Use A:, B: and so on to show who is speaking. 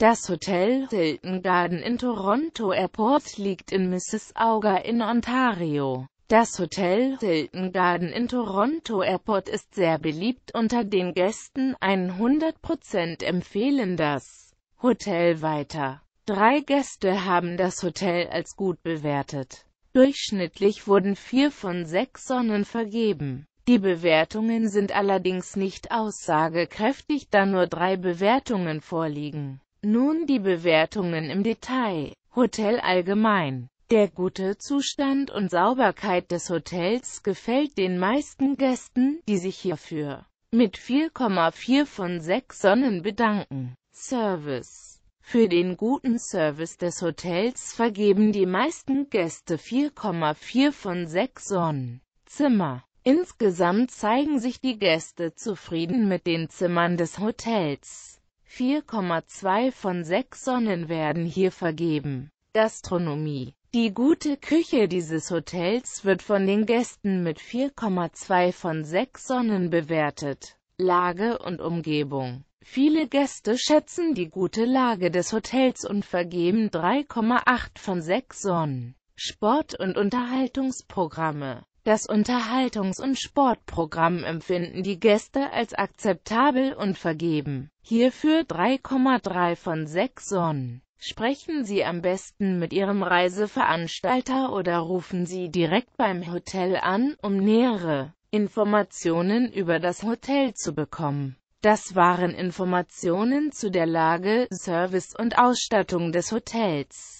A: Das Hotel Hilton Garden in Toronto Airport liegt in Mississauga in Ontario. Das Hotel Hilton Garden in Toronto Airport ist sehr beliebt unter den Gästen, 100% empfehlen das Hotel weiter. Drei Gäste haben das Hotel als gut bewertet. Durchschnittlich wurden vier von sechs Sonnen vergeben. Die Bewertungen sind allerdings nicht aussagekräftig, da nur drei Bewertungen vorliegen. Nun die Bewertungen im Detail. Hotel allgemein. Der gute Zustand und Sauberkeit des Hotels gefällt den meisten Gästen, die sich hierfür mit 4,4 von 6 Sonnen bedanken. Service Für den guten Service des Hotels vergeben die meisten Gäste 4,4 von 6 Sonnen. Zimmer Insgesamt zeigen sich die Gäste zufrieden mit den Zimmern des Hotels. 4,2 von 6 Sonnen werden hier vergeben. Gastronomie Die gute Küche dieses Hotels wird von den Gästen mit 4,2 von 6 Sonnen bewertet. Lage und Umgebung Viele Gäste schätzen die gute Lage des Hotels und vergeben 3,8 von 6 Sonnen. Sport- und Unterhaltungsprogramme das Unterhaltungs- und Sportprogramm empfinden die Gäste als akzeptabel und vergeben hierfür 3,3 von 6 Sonnen. Sprechen Sie am besten mit Ihrem Reiseveranstalter oder rufen Sie direkt beim Hotel an, um nähere Informationen über das Hotel zu bekommen. Das waren Informationen zu der Lage, Service und Ausstattung des Hotels.